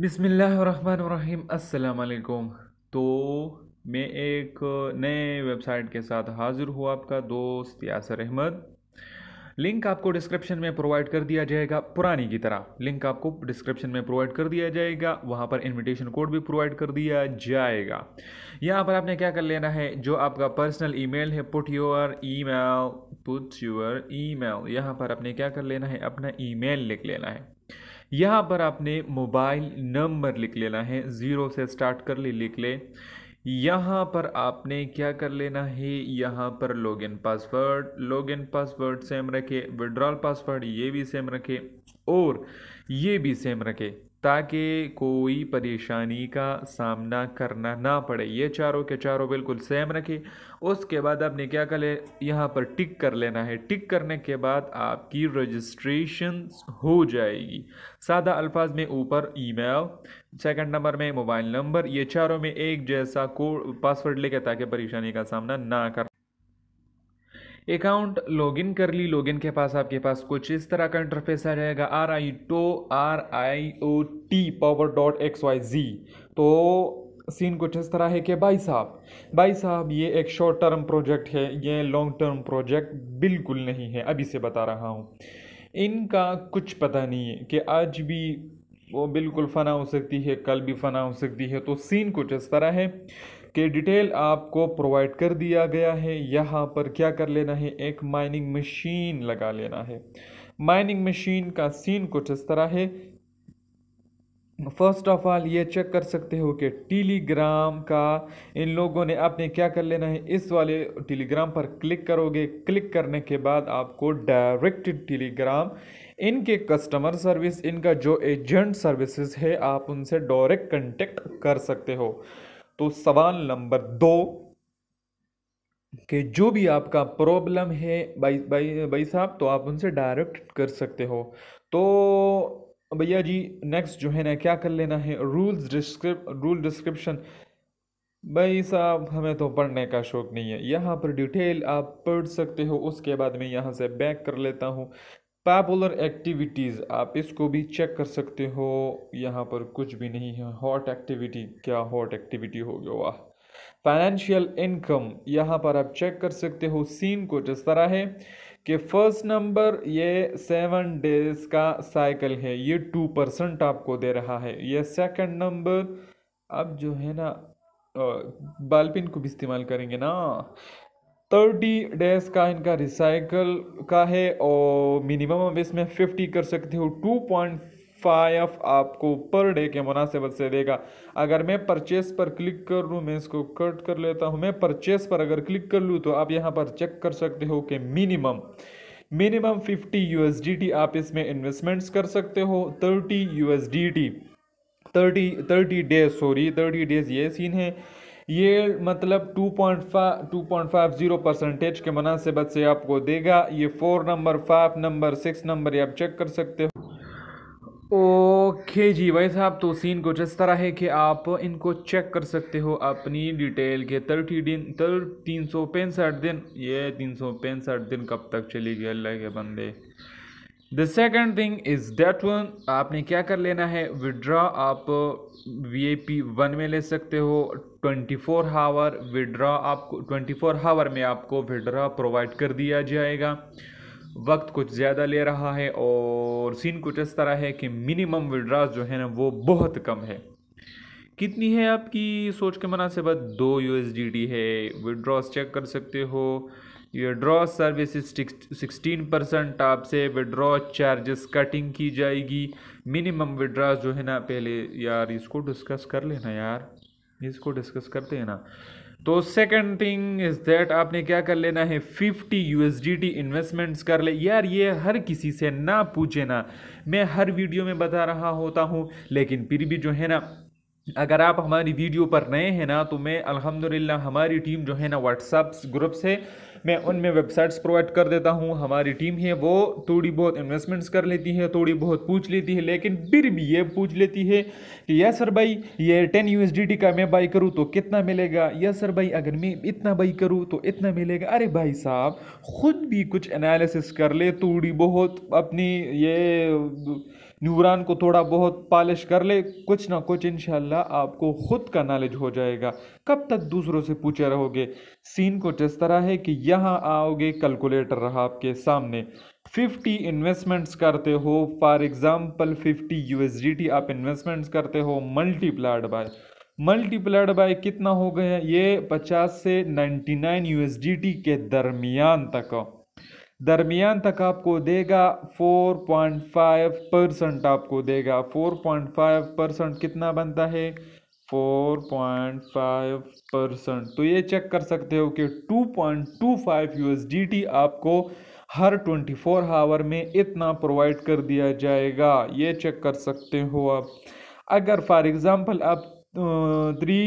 बिसमीम् अल्लाम तो मैं एक नए वेबसाइट के साथ हाज़िर हूँ आपका दोस्त यासर अहमद लिंक आपको डिस्क्रिप्शन में प्रोवाइड कर दिया जाएगा पुरानी की तरह लिंक आपको डिस्क्रिप्शन में प्रोवाइड कर दिया जाएगा वहाँ पर इनविटेशन कोड भी प्रोवाइड कर दिया जाएगा यहाँ पर आपने क्या कर लेना है जो आपका पर्सनल ईमेल है put your email put your email यहाँ पर आपने क्या कर लेना है अपना ईमेल लिख लेना है यहाँ पर आपने मोबाइल नंबर लिख लेना है ज़ीरो से स्टार्ट कर ले लिख ले यहाँ पर आपने क्या कर लेना है यहाँ पर login password login password same रखे विड्रॉल पासवर्ड ये भी सेम रखे और ये भी सेम रखें ताकि कोई परेशानी का सामना करना ना पड़े ये चारों के चारों बिल्कुल सेम रखे उसके बाद आपने क्या कर ले यहाँ पर टिक कर लेना है टिक करने के बाद आपकी रजिस्ट्रेशन हो जाएगी सादा अल्फाज में ऊपर ईमेल सेकंड नंबर में मोबाइल नंबर ये चारों में एक जैसा कोड पासवर्ड लेके ताकि परेशानी का सामना ना कर अकाउंट लॉगिन कर ली लॉगिन के पास आपके पास कुछ इस तरह का इंटरफेस आ जाएगा R I to R I O T power dot X Y G तो सीन कुछ इस तरह है कि भाई साहब भाई साहब ये एक शॉर्ट टर्म प्रोजेक्ट है ये लॉन्ग टर्म प्रोजेक्ट बिल्कुल नहीं है अभी से बता रहा हूँ इनका कुछ पता नहीं है कि आज भी वो बिल्कुल फ़ना हो सकती है कल भी फ़ना हो सकती है तो सीन कुछ इस तरह है के डिटेल आपको प्रोवाइड कर दिया गया है यहाँ पर क्या कर लेना है एक माइनिंग मशीन लगा लेना है माइनिंग मशीन का सीन कुछ इस तरह है फर्स्ट ऑफ ऑल ये चेक कर सकते हो कि टेलीग्राम का इन लोगों ने आपने क्या कर लेना है इस वाले टेलीग्राम पर क्लिक करोगे क्लिक करने के बाद आपको डायरेक्ट टेलीग्राम इनके कस्टमर सर्विस इनका जो एजेंट सर्विसेज है आप उनसे डायरेक्ट कांटेक्ट कर सकते हो तो सवाल नंबर दो कि जो भी आपका प्रॉब्लम है भाई भाई भाई साहब तो आप उनसे डायरेक्ट कर सकते हो तो भैया जी नेक्स्ट जो है ना क्या कर लेना है रूल्स डिस्क्रिप रूल डिस्क्रिप्शन भाई साहब हमें तो पढ़ने का शौक़ नहीं है यहाँ पर डिटेल आप पढ़ सकते हो उसके बाद मैं यहाँ से बैक कर लेता हूँ पैपुलर एक्टिविटीज़ आप इसको भी चेक कर सकते हो यहाँ पर कुछ भी नहीं है हॉट एक्टिविटी क्या हॉट एक्टिविटी हो गया वाह फाइनेंशियल इनकम यहाँ पर आप चेक कर सकते हो सीन को जिस तरह है कि फर्स्ट नंबर ये सेवन डेज का साइकिल है ये टू परसेंट आपको दे रहा है ये सेकंड नंबर अब जो है ना बालपिन को भी इस्तेमाल करेंगे ना थर्टी डेज का इनका रिसाइकल का है और मिनिमम आप इसमें फिफ्टी कर सकते हो टू पॉइंट फाइव आपको पर डे के मुनासिबत से देगा अगर मैं परचेस पर क्लिक कर लूँ मैं इसको कट कर लेता हूँ मैं परचेस पर अगर क्लिक कर लूँ तो आप यहाँ पर चेक कर सकते हो कि मिनिमम मिनिमम फिफ्टी यू आप इसमें इन्वेस्टमेंट्स कर सकते हो D T 30 30 days sorry 30 days ये सीन है ये मतलब 2.5 जीरो परसेंटेज के मुनासिबत से आपको देगा ये four number five number six number ये आप चेक कर सकते हो ओके जी भाई साहब तो सीन कुछ इस तरह है कि आप इनको चेक कर सकते हो अपनी डिटेल के थर्टी दिन तीन सौ पैंसठ दिन ये तीन सौ पैंसठ दिन कब तक चलेगी अल्लाह के बंदे the second thing is that one आपने क्या कर लेना है विड्रा आप वी ए पी वन में ले सकते हो ट्वेंटी फोर हावर विड्रा आपको ट्वेंटी फोर हावर में आपको विड्रा प्रोवाइड कर दिया जाएगा वक्त कुछ ज़्यादा ले रहा है और सीन कुछ इस तरह है कि मिनिमम विड्रा जो है ना वो बहुत कम है कितनी है आपकी सोच के मुनासिबत दो यू है विड्रॉस चेक कर सकते हो विड्रॉ सर्विस सिक्सटीन परसेंट आपसे विड्रॉ चार्जेस कटिंग की जाएगी मिनिमम विड्रॉ जो है ना पहले यार इसको डिस्कस कर लेना यार इसको डिस्कस करते हैं ना तो सेकंड थिंग इज़ दैट आपने क्या कर लेना है 50 यू इन्वेस्टमेंट्स कर ले यार ये हर किसी से ना पूछे ना मैं हर वीडियो में बता रहा होता हूँ लेकिन फिर भी जो है ना अगर आप हमारी वीडियो पर नए हैं ना तो मैं अल्हम्दुलिल्लाह हमारी टीम जो है ना व्हाट्सअप ग्रुप से मैं उनमें वेबसाइट्स प्रोवाइड कर देता हूँ हमारी टीम है वो थोड़ी बहुत इन्वेस्टमेंट्स कर लेती है थोड़ी बहुत पूछ लेती है लेकिन फिर भी ये पूछ लेती है कि यह सर भाई ये टेन यू का मैं बाई करूँ तो कितना मिलेगा यस सर भाई अगर मैं इतना बाई करूँ तो इतना मिलेगा अरे भाई साहब खुद भी कुछ एनालिसिस कर ले थोड़ी बहुत अपनी ये न्यूरान को थोड़ा बहुत पालिश कर ले कुछ ना कुछ इन आपको ख़ुद का नॉलेज हो जाएगा कब तक दूसरों से पूछे रहोगे सीन कुछ इस तरह है कि यहाँ आओगे कैलकुलेटर रहा आपके सामने 50 इन्वेस्टमेंट्स करते हो फॉर एग्ज़ाम्पल 50 यूएसडीटी आप इन्वेस्टमेंट्स करते हो मल्टीप्लाइड बाय मल्टीप्लाइड बाय कितना हो गया ये 50 से 99 यूएसडीटी के दरमियान तक हो दरमियान तक आपको देगा 4.5 परसेंट आपको देगा 4.5 परसेंट कितना बनता है 4.5 परसेंट तो ये चेक कर सकते हो कि 2.25 यूएसडीटी आपको हर 24 हावर में इतना प्रोवाइड कर दिया जाएगा ये चेक कर सकते हो आप अगर फॉर एग्ज़ाम्पल आप three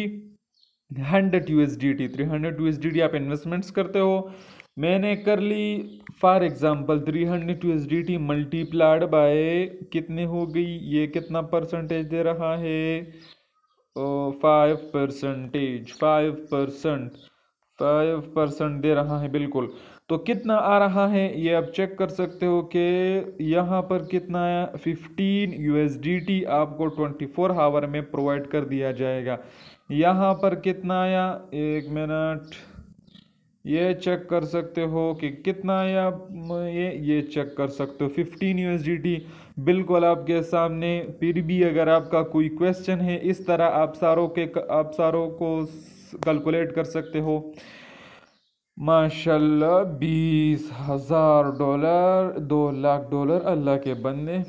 hundred U S D T three hundred U S D T आप इन्वेस्टमेंट्स करते हो मैंने कर ली for example three hundred U S D T multiplied by कितने हो गई ये कितना परसेंटेज दे रहा है five percentage five percent five percent दे रहा है बिल्कुल तो कितना आ रहा है ये आप चेक कर सकते हो कि यहाँ पर कितना आया fifteen U S D T आपको ट्वेंटी फोर आवर में प्रोवाइड कर दिया जाएगा यहाँ पर कितना आया एक मिनट ये चेक कर सकते हो कि कितना आप ये ये चेक कर सकते हो फिफ्टीन यूएसडीटी बिल्कुल आपके सामने फिर भी अगर आपका कोई क्वेश्चन है इस तरह आप सारों के आप सारों को कैलकुलेट कर सकते हो माशाल्लाह बीस हज़ार डॉलर दो लाख डॉलर अल्लाह के बंदे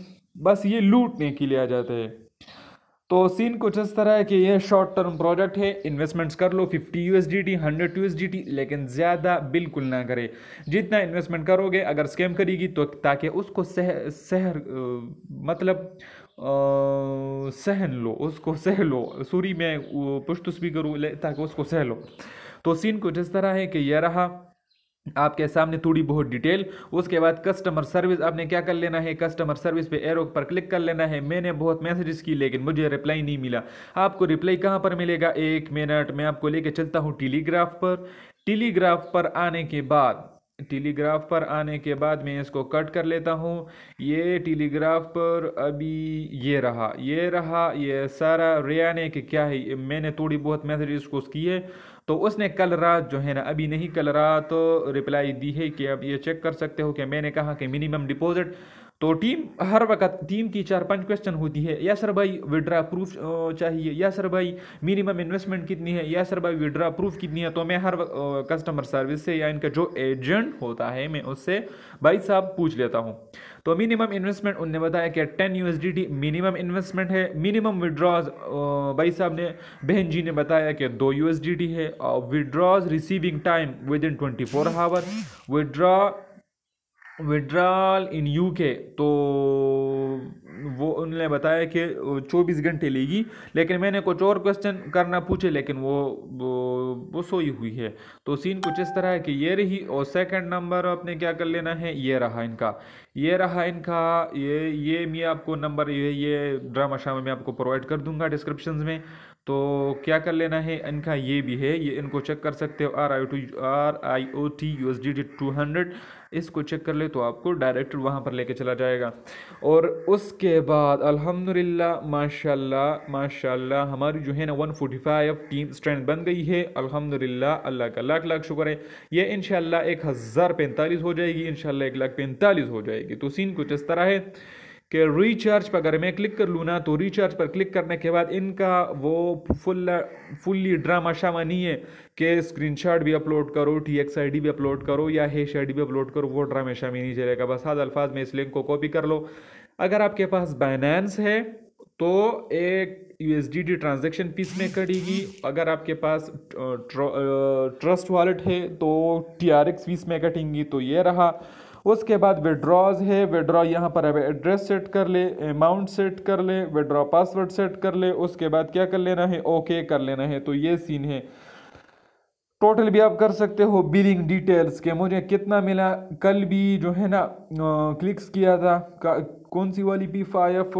बस ये लूटने के लिए आ जाते हैं तो सीन कुछ इस तरह है कि यह शॉर्ट टर्म प्रोजेक्ट है इन्वेस्टमेंट्स कर लो 50 U S D T hundred U S D T लेकिन ज़्यादा बिल्कुल ना करें जितना इन्वेस्टमेंट करोगे अगर स्कैम करेगी तो ताकि उसको सह सहर मतलब आ, सहन लो उसको सह लो सूरी में पुश्तुस भी करूँ ताकि उसको सह लो तो सीन कुछ इस तरह है कि यह रहा आपके सामने थोड़ी बहुत डिटेल उसके बाद कस्टमर सर्विस आपने क्या कर लेना है कस्टमर सर्विस पे एरो पर क्लिक कर लेना है मैंने बहुत मैसेजेस की लेकिन मुझे रिप्लाई नहीं मिला आपको रिप्लाई कहाँ पर मिलेगा एक मिनट मैं आपको लेके चलता हूँ टेलीग्राफ पर टेलीग्राफ पर आने के बाद टेलीग्राफ पर आने के बाद मैं इसको कट कर लेता हूँ ये टेलीग्राफ पर अभी ये रहा ये रहा ये सारा रियाने के क्या है मैंने थोड़ी बहुत मैसेजेस को है तो उसने कल रात जो है ना अभी नहीं कल रात तो रिप्लाई दी है कि अब ये चेक कर सकते हो कि मैंने कहा कि मिनिमम डिपॉजिट तो टीम हर वक्त टीम की चार पांच क्वेश्चन होती है या सर भाई विड्रा प्रूफ चाहिए या सर भाई मिनिमम इन्वेस्टमेंट कितनी है या सर भाई विड्रा प्रूफ कितनी है तो मैं हर कस्टमर सर्विस से या इनका जो एजेंट होता है मैं उससे भाई साहब पूछ लेता हूँ तो मिनिमम इन्वेस्टमेंट उनने बताया कि टेन यू मिनिमम इन्वेस्टमेंट है मिनिमम विड्रॉज भाई साहब ने बहन जी ने बताया कि दो यू है और withdraws receiving time within twenty four hour withdraw withdrawal in UK तो वो उन्होंने बताया कि चौबीस घंटे लेगी लेकिन मैंने कुछ और क्वेश्चन करना पूछे लेकिन वो वो, वो सोई हुई है तो सीन कुछ इस तरह है कि ये रही और सेकंड नंबर आपने क्या कर लेना है ये रहा इनका ये रहा इनका ये ये मैं आपको नंबर ये ये ड्रामा शामा मैं आपको प्रोवाइड कर दूंगा डिस्क्रिप्शन में तो क्या कर लेना है इनका ये भी है ये इनको चेक कर सकते हो R I to R I O T U S D T two hundred इसको चेक कर ले तो आपको डायरेक्ट वहाँ पर लेके चला जाएगा और उसके बाद अल्हम्दुलिल्लाह माशाल्लाह माशाल्लाह हमारी जो है ना 145 टीम स्ट्रेंथ बन गई है अल्हम्दुलिल्लाह अल्लाह का लाख लाख शुक्र है ये इन एक हज़ार पैंतालीस हो जाएगी इन एक लाख पैंतालीस हो जाएगी तो सीन कुछ इस तरह है कि रिचार्ज पर अगर मैं क्लिक कर लूँ ना तो रिचार्ज पर क्लिक करने के बाद इनका वो फुल फुल्ली ड्रामा शामा नहीं है कि स्क्रीनशॉट भी अपलोड करो टी एक्स आई डी भी अपलोड करो या हेश आई डी भी अपलोड करो वो ड्रामा शामी नहीं चलेगा बस हाथ अल्फाज में इस लिंक को कॉपी कर लो अगर आपके पास बाइनेंस है तो एक U S D D transaction fees में कटेगी अगर आपके पास ट्रस्ट वॉलेट है तो टी आर एक्स फीस में कटेंगी तो ये रहा उसके बाद विड्रॉज है विड्रॉ यहाँ पर अब एड्रेस सेट कर ले अमाउंट सेट कर ले विड्रॉ पासवर्ड सेट कर ले उसके बाद क्या कर लेना है ओके कर लेना है तो ये सीन है टोटल भी आप कर सकते हो बिलिंग डिटेल्स के मुझे कितना मिला कल भी जो है ना क्लिक्स किया था कौन सी वाली P five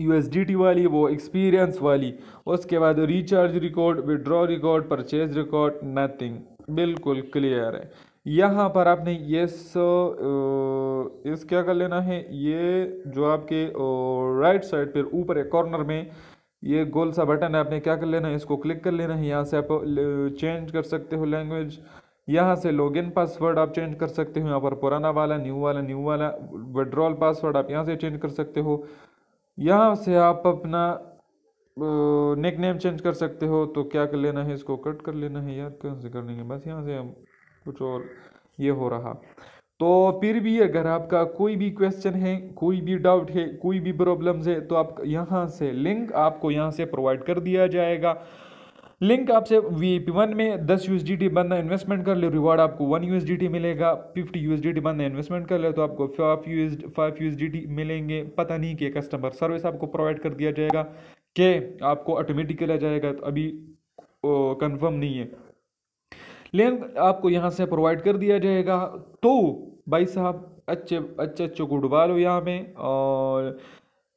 U S D T वाली वो एक्सपीरियंस वाली उसके बाद recharge record withdraw record purchase record nothing बिल्कुल क्लियर है यहाँ पर आपने ये इस क्या कर लेना है ये जो आपके राइट साइड पर ऊपर है कॉर्नर में ये गोल सा बटन है आपने क्या कर लेना है इसको क्लिक कर लेना है यहाँ से आप चेंज कर सकते हो लैंग्वेज यहाँ से लॉगिन पासवर्ड आप चेंज कर सकते हो यहाँ पर पुराना वाला न्यू वाला न्यू वाला विड्रॉल पासवर्ड आप यहाँ से चेंज कर सकते हो यहाँ से आप अपना निक नेम चेंज कर सकते हो तो क्या कर लेना है इसको कट कर लेना है यार कहाँ से कर लेंगे बस यहाँ से आप कुछ और ये हो रहा तो फिर भी अगर आपका कोई भी क्वेश्चन है कोई भी डाउट है कोई भी प्रॉब्लम्स है तो आप यहाँ से लिंक आपको यहाँ से प्रोवाइड कर दिया जाएगा लिंक आपसे वी पी वन में दस यू एस बनना इन्वेस्टमेंट कर ले रिवार्ड आपको वन यू एस मिलेगा फिफ्टी यू एस बनना इन्वेस्टमेंट कर ले तो आपको five U S five U S मिलेंगे पता नहीं कि कस्टमर सर्विस आपको प्रोवाइड कर दिया जाएगा कि आपको ऑटोमेटिक किया जाएगा तो अभी कन्फर्म नहीं है लिंक आपको यहाँ से प्रोवाइड कर दिया जाएगा तो भाई साहब अच्छे अच्छे अच्छे को डुबा लो यहाँ में और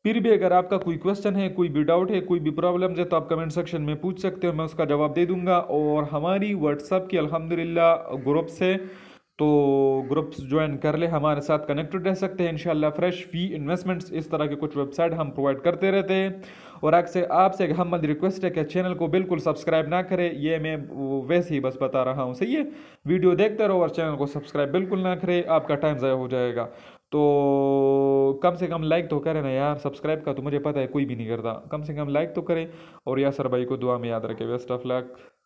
फिर भी अगर आपका कोई क्वेश्चन है कोई भी डाउट है कोई भी प्रॉब्लम है तो आप कमेंट सेक्शन में पूछ सकते हो मैं उसका जवाब दे दूंगा और हमारी व्हाट्सअप की अलहमदिल्ला ग्रुप से तो ग्रुप्स ज्वाइन कर ले हमारे साथ कनेक्टेड रह सकते हैं इन फ्रेश फी इन्वेस्टमेंट्स इस तरह के कुछ वेबसाइट हम प्रोवाइड करते रहते हैं और आपसे आपसे एक हमल रिक्वेस्ट है कि चैनल को बिल्कुल सब्सक्राइब ना करें ये मैं वैसे ही बस बता रहा हूँ सही है वीडियो देखते रहो और चैनल को सब्सक्राइब बिल्कुल ना करें आपका टाइम ज़ाया हो जाएगा तो कम से कम लाइक तो करें ना यार सब्सक्राइब का तो मुझे पता है कोई भी नहीं करता कम से कम लाइक तो करें और यासर भाई को दुआ में याद रखें बेस्ट ऑफ लक